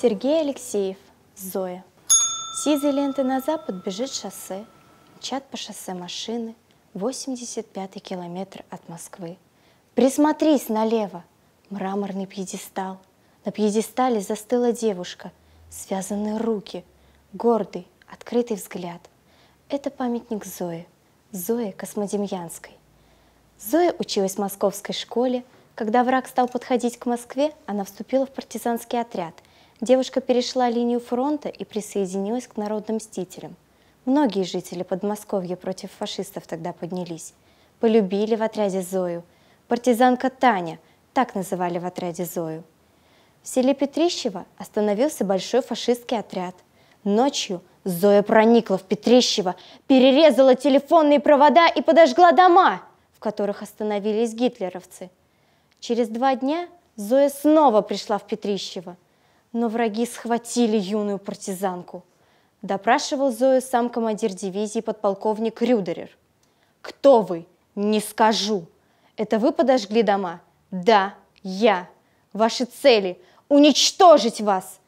Сергей Алексеев, Зоя. Сизой ленты на запад бежит шоссе, Чат по шоссе машины, 85-й километр от Москвы. Присмотрись налево, мраморный пьедестал. На пьедестале застыла девушка, связанные руки, гордый, открытый взгляд. Это памятник Зои, Зои Космодемьянской. Зоя училась в московской школе. Когда враг стал подходить к Москве, она вступила в партизанский отряд – Девушка перешла линию фронта и присоединилась к народным мстителям. Многие жители Подмосковья против фашистов тогда поднялись. Полюбили в отряде Зою. Партизанка Таня, так называли в отряде Зою. В селе Петрищево остановился большой фашистский отряд. Ночью Зоя проникла в Петрищево, перерезала телефонные провода и подожгла дома, в которых остановились гитлеровцы. Через два дня Зоя снова пришла в Петрищево – но враги схватили юную партизанку. Допрашивал Зою сам командир дивизии подполковник Рюдерер. «Кто вы? Не скажу. Это вы подожгли дома? Да, я. Ваши цели – уничтожить вас!»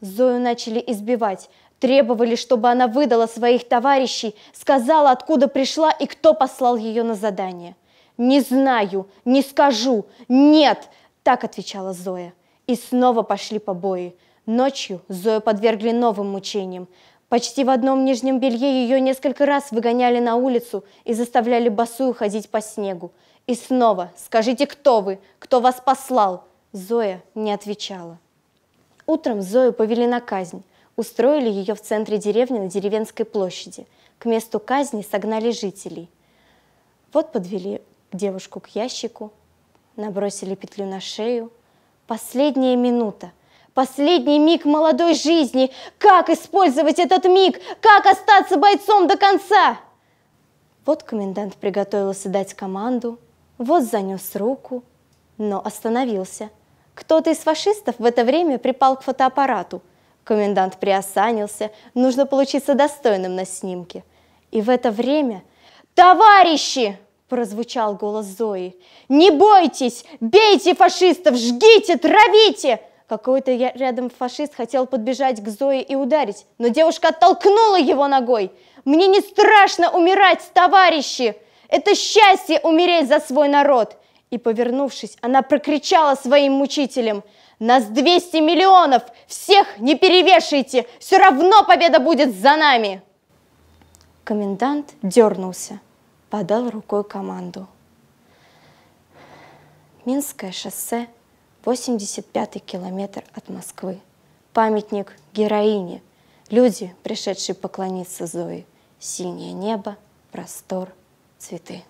Зою начали избивать, требовали, чтобы она выдала своих товарищей, сказала, откуда пришла и кто послал ее на задание. «Не знаю, не скажу, нет!» – так отвечала Зоя. И снова пошли побои. Ночью Зою подвергли новым мучениям. Почти в одном нижнем белье ее несколько раз выгоняли на улицу и заставляли босую ходить по снегу. И снова «Скажите, кто вы? Кто вас послал?» Зоя не отвечала. Утром Зою повели на казнь. Устроили ее в центре деревни на деревенской площади. К месту казни согнали жителей. Вот подвели девушку к ящику, набросили петлю на шею – Последняя минута, последний миг молодой жизни. Как использовать этот миг? Как остаться бойцом до конца? Вот комендант приготовился дать команду, вот занес руку, но остановился. Кто-то из фашистов в это время припал к фотоаппарату. Комендант приосанился, нужно получиться достойным на снимке. И в это время... «Товарищи!» прозвучал голос Зои. «Не бойтесь! Бейте фашистов! Жгите! Травите!» Какой-то рядом фашист хотел подбежать к Зое и ударить, но девушка оттолкнула его ногой. «Мне не страшно умирать, товарищи! Это счастье умереть за свой народ!» И, повернувшись, она прокричала своим мучителям. «Нас 200 миллионов! Всех не перевешайте! Все равно победа будет за нами!» Комендант дернулся подал рукой команду. Минское шоссе, 85-й километр от Москвы. Памятник героине, люди, пришедшие поклониться Зои. Синее небо, простор, цветы.